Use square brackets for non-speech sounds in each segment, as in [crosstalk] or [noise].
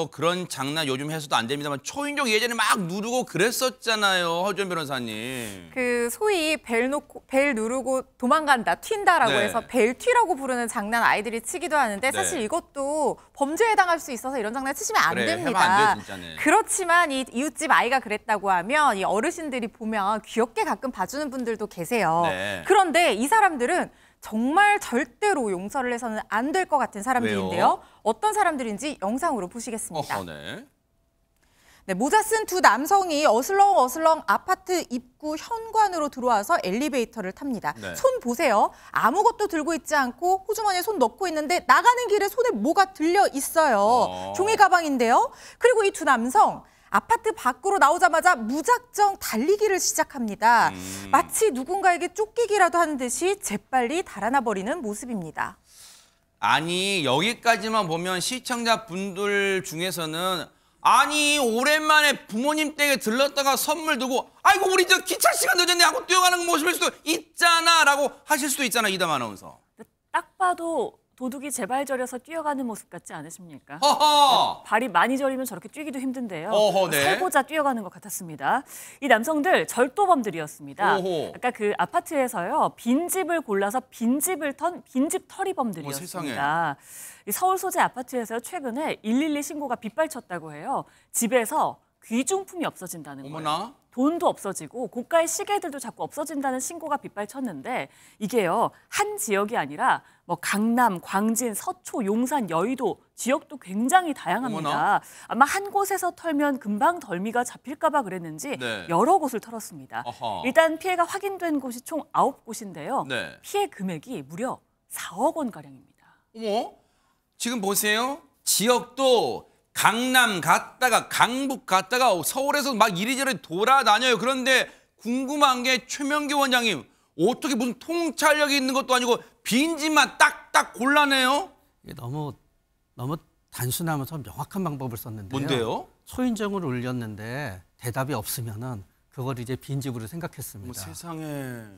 뭐 그런 장난 요즘 해서도 안 됩니다만 초인종 예전에 막 누르고 그랬었잖아요. 허준 변호사님. 그 소위 벨, 놓고, 벨 누르고 도망간다, 튄다라고 네. 해서 벨 튀라고 부르는 장난 아이들이 치기도 하는데 네. 사실 네. 이것도 범죄에 해 당할 수 있어서 이런 장난 치시면 안 그래, 됩니다. 안 돼, 그렇지만 이 이웃집 아이가 그랬다고 하면 이 어르신들이 보면 귀엽게 가끔 봐주는 분들도 계세요. 네. 그런데 이 사람들은 정말 절대로 용서를 해서는 안 될 것 같은 사람들인데요. 왜요? 어떤 사람들인지 영상으로 보시겠습니다. 어허, 네. 네, 모자 쓴 두 남성이 어슬렁 어슬렁 아파트 입구 현관으로 들어와서 엘리베이터를 탑니다. 네. 손 보세요. 아무것도 들고 있지 않고 호주머니에 손 넣고 있는데 나가는 길에 손에 뭐가 들려 있어요. 어... 종이 가방인데요. 그리고 이 두 남성 아파트 밖으로 나오자마자 무작정 달리기를 시작합니다. 음. 마치 누군가에게 쫓기기라도 하는 듯이 재빨리 달아나 버리는 모습입니다. 아니 여기까지만 보면 시청자분들 중에서는 아니 오랜만에 부모님 댁에 들렀다가 선물 두고 아이고 우리 저 기차 시간 늦었네 하고 뛰어가는 모습일 수도 있잖아 라고 하실 수도 있잖아 이담 아나운서. 딱 봐도 도둑이 제발 저려서 뛰어가는 모습 같지 않으십니까? 허허! 네, 발이 많이 저리면 저렇게 뛰기도 힘든데요. 어허, 네. 살고자 뛰어가는 것 같았습니다. 이 남성들 절도범들이었습니다. 오호. 아까 그 아파트에서요 빈집을 골라서 빈집을 턴 빈집 털이범들이었습니다. 어, 서울 소재 아파트에서 최근에 112 신고가 빗발쳤다고 해요. 집에서 귀중품이 없어진다는 어머나? 거예요. 돈도 없어지고 고가의 시계들도 자꾸 없어진다는 신고가 빗발쳤는데 이게요 한 지역이 아니라 뭐 강남, 광진, 서초, 용산, 여의도 지역도 굉장히 다양합니다. 어머나. 아마 한 곳에서 털면 금방 덜미가 잡힐까봐 그랬는지 네. 여러 곳을 털었습니다. 어허. 일단 피해가 확인된 곳이 총 아홉 곳인데요 네. 피해 금액이 무려 4억 원 가량입니다. 어머, 지금 보세요. 지역도 강남 갔다가 강북 갔다가 서울에서 막 이리저리 돌아다녀요. 그런데 궁금한 게 최명기 원장님 어떻게 무슨 통찰력이 있는 것도 아니고 빈집만 딱딱 골라내요? 이게 너무 너무 단순하면서 명확한 방법을 썼는데요. 뭔데요? 소인정을 올렸는데 대답이 없으면은 그걸 이제 빈집으로 생각했습니다. 뭐 세상에.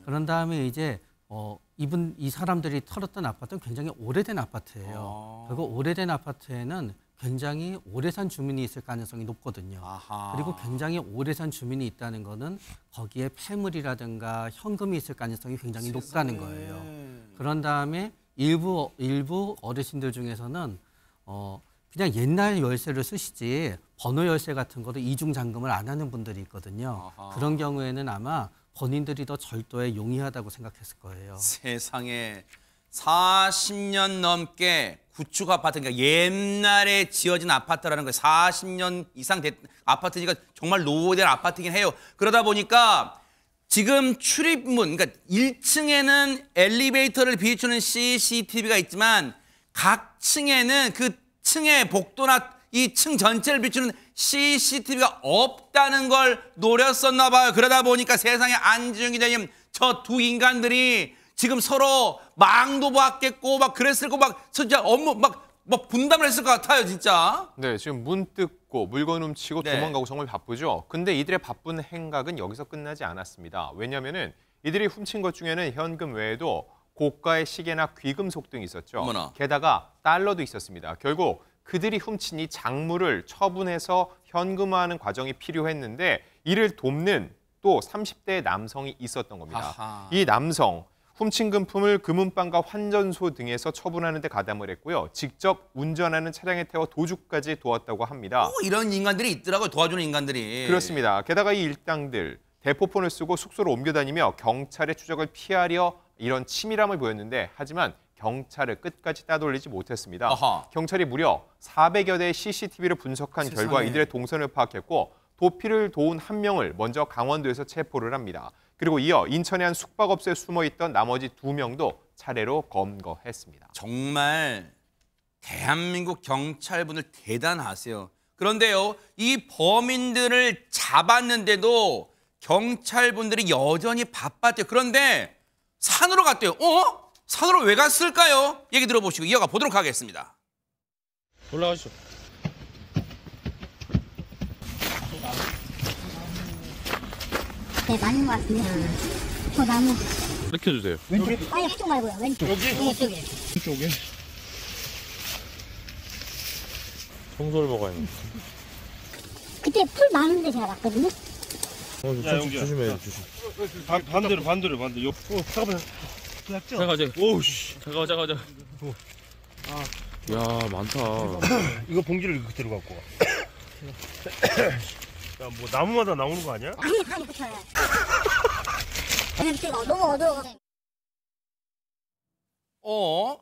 그런 다음에 이제 어, 이분 이 사람들이 털었던 아파트는 굉장히 오래된 아파트예요. 아. 그리고 오래된 아파트에는 굉장히 오래 산 주민이 있을 가능성이 높거든요. 아하. 그리고 굉장히 오래 산 주민이 있다는 거는 거기에 폐물이라든가 현금이 있을 가능성이 굉장히 세상에. 높다는 거예요. 그런 다음에 일부 일부 어르신들 중에서는 어 그냥 옛날 열쇠를 쓰시지 번호 열쇠 같은 거도 이중 잠금을 안 하는 분들이 있거든요. 아하. 그런 경우에는 아마 본인들이 더 절도에 용이하다고 생각했을 거예요. 세상에 40년 넘게 구축 아파트, 그러니까 옛날에 지어진 아파트라는 거예요. 40년 이상 됐 아파트니까 정말 노후된 아파트긴 해요. 그러다 보니까 지금 출입문, 그러니까 1층에는 엘리베이터를 비추는 CCTV가 있지만 각 층에는 그 층의 복도나 이 층 전체를 비추는 CCTV가 없다는 걸 노렸었나 봐요. 그러다 보니까 세상에 안지용 기자님, 저 두 인간들이 지금 서로 망도 받겠고 막 그랬을 거막 진짜 업무 막막 분담을 했을 것 같아요 진짜. 네 지금 문 뜯고 물건 훔치고 네. 도망가고 정말 바쁘죠. 근데 이들의 바쁜 행각은 여기서 끝나지 않았습니다. 왜냐면은 이들이 훔친 것 중에는 현금 외에도 고가의 시계나 귀금속 등이 있었죠. 어머나. 게다가 달러도 있었습니다. 결국 그들이 훔친 이작물을 처분해서 현금화하는 과정이 필요했는데 이를 돕는 또3 0대 남성이 있었던 겁니다. 아하. 이 남성 훔친 금품을 금은방과 환전소 등에서 처분하는 데 가담을 했고요. 직접 운전하는 차량에 태워 도주까지 도왔다고 합니다. 오, 이런 인간들이 있더라고요. 도와주는 인간들이. 그렇습니다. 게다가 이 일당들 대포폰을 쓰고 숙소로 옮겨다니며 경찰의 추적을 피하려 이런 치밀함을 보였는데 하지만 경찰을 끝까지 따돌리지 못했습니다. 아하. 경찰이 무려 400여 대의 CCTV를 분석한 세상에. 결과 이들의 동선을 파악했고 도피를 도운 한 명을 먼저 강원도에서 체포를 합니다. 그리고 이어 인천의 한 숙박업소에 숨어있던 나머지 두 명도 차례로 검거했습니다. 정말 대한민국 경찰분들 대단하세요. 그런데요, 이 범인들을 잡았는데도 경찰분들이 여전히 바빴대요. 그런데 산으로 갔대요. 어? 산으로 왜 갔을까요? 얘기 들어보시고 이어가 보도록 하겠습니다. 올라가시죠. 네, 맞는 것 같은데. 저 어, 나무. 켜주세요. 왼쪽 아니, 그쪽 말고요. 왼쪽. 여기? 네, 쪽에. 왼쪽에? 청소를 먹어야겠네. 그때 풀 많은데 제가 났거든요. 어, 야, 조심, 용기야. 조심해, 야. 조심. 바, 어, 어, 반대로 반대로 반대로. 요- 잠깐만. 작죠? 오우씨. 잠깐 잠깐 야 많다. 이거 봉지를 그대로 갖고 와. [coughs] [coughs] 야, 뭐 나무마다 나오는 거 아니야? 아니 그건 못해 아니 지금 너무 어두워 어?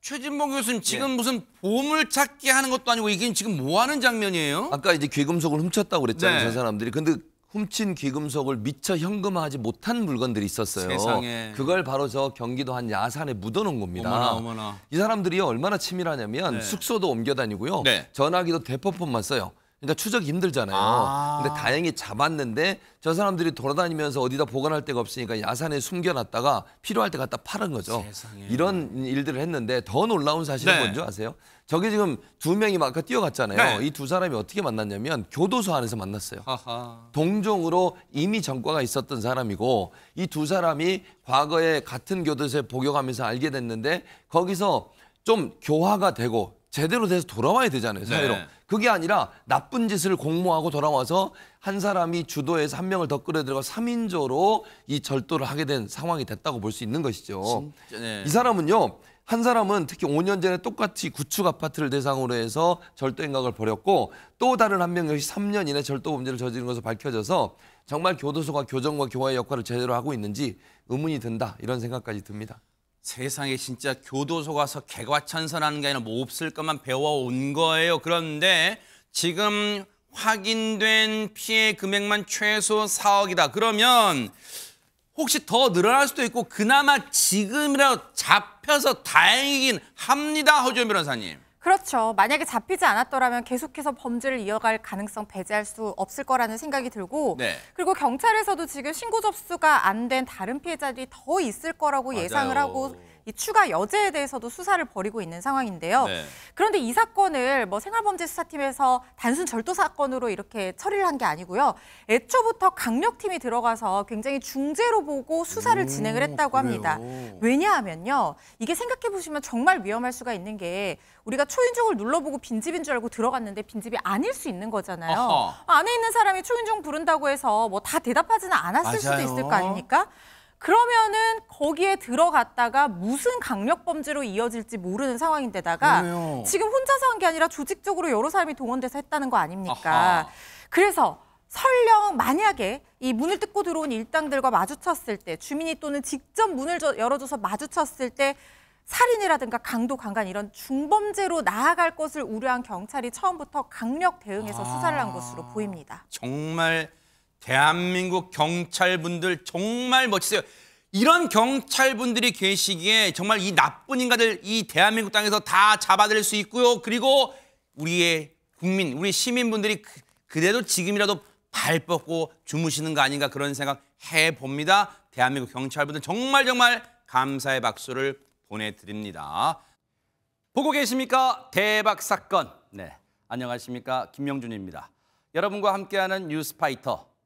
최진봉 교수님 지금 네. 무슨 보물 찾기 하는 것도 아니고 이게 지금 뭐 하는 장면이에요? 아까 이제 귀금속을 훔쳤다고 그랬잖아요, 네. 저 사람들이. 근데 훔친 귀금속을 미처 현금화하지 못한 물건들이 있었어요. 세상에. 그걸 바로 저 경기도 한 야산에 묻어놓은 겁니다. 어머나, 어머나. 이 사람들이 얼마나 치밀하냐면 네. 숙소도 옮겨 다니고요. 네. 전화기도 대포폰만 써요. 그러니까 추적 힘들잖아요. 아. 근데 다행히 잡았는데 저 사람들이 돌아다니면서 어디다 보관할 데가 없으니까 야산에 숨겨놨다가 필요할 때 갖다 팔은 거죠. 세상에. 이런 일들을 했는데 더 놀라운 사실은 네. 뭔지 아세요? 저게 지금 두 명이 막 아까 뛰어갔잖아요. 네. 이두 사람이 어떻게 만났냐면 교도소 안에서 만났어요. 하하. 동종으로 이미 전과가 있었던 사람이고 이 두 사람이 과거에 같은 교도소에 복역하면서 알게 됐는데 거기서 좀 교화가 되고 제대로 돼서 돌아와야 되잖아요 네. 사회로 네. 그게 아니라 나쁜 짓을 공모하고 돌아와서 한 사람이 주도해서 한 명을 더끌어들여 3인조로 이 절도를 하게 된 상황이 됐다고 볼 수 있는 것이죠 네. 이 사람은요 한 사람은 특히 5년 전에 똑같이 구축 아파트를 대상으로 해서 절도 행각을 벌였고 또 다른 한 명 역시 3년 이내 절도 범죄를 저지른 것으로 밝혀져서 정말 교도소가 교정과 교화의 역할을 제대로 하고 있는지 의문이 든다 이런 생각까지 듭니다. 세상에 진짜 교도소 가서 개과천선하는 게 아니라 뭐 없을 것만 배워온 거예요. 그런데 지금 확인된 피해 금액만 최소 4억이다. 그러면 혹시 더 늘어날 수도 있고 그나마 지금이라도 잡혀서 다행이긴 합니다. 허준 변호사님. 그렇죠. 만약에 잡히지 않았더라면 계속해서 범죄를 이어갈 가능성 배제할 수 없을 거라는 생각이 들고 네. 그리고 경찰에서도 지금 신고 접수가 안 된 다른 피해자들이 더 있을 거라고 맞아요. 예상을 하고 이 추가 여죄에 대해서도 수사를 벌이고 있는 상황인데요. 네. 그런데 이 사건을 뭐 생활범죄수사팀에서 단순 절도 사건으로 이렇게 처리를 한 게 아니고요. 애초부터 강력팀이 들어가서 굉장히 중재로 보고 수사를 오, 진행을 했다고 합니다. 왜냐하면요. 이게 생각해 보시면 정말 위험할 수가 있는 게 우리가 초인종을 눌러보고 빈집인 줄 알고 들어갔는데 빈집이 아닐 수 있는 거잖아요. 아하. 안에 있는 사람이 초인종 부른다고 해서 뭐 다 대답하지는 않았을 맞아요. 수도 있을 거 아닙니까? 그러면은 거기에 들어갔다가 무슨 강력 범죄로 이어질지 모르는 상황인데다가 그래요. 지금 혼자서 한 게 아니라 조직적으로 여러 사람이 동원돼서 했다는 거 아닙니까? 아하. 그래서 설령 만약에 이 문을 뜯고 들어온 일당들과 마주쳤을 때 주민이 또는 직접 문을 열어줘서 마주쳤을 때 살인이라든가 강도, 강간 이런 중범죄로 나아갈 것을 우려한 경찰이 처음부터 강력 대응해서 아... 수사를 한 것으로 아, 보입니다. 정말 대한민국 경찰분들 정말 멋지세요. 이런 경찰분들이 계시기에 정말 이 나쁜 인간들 이 대한민국 땅에서 다 잡아들일 수 있고요. 그리고 우리의 국민, 우리 시민분들이 그, 그래도 지금이라도 발 뻗고 주무시는 거 아닌가 그런 생각 해봅니다. 대한민국 경찰분들 정말 정말 감사의 박수를 보내드립니다. 보고 계십니까? 대박 사건. 네. 안녕하십니까? 김명준입니다. 여러분과 함께하는 뉴스파이터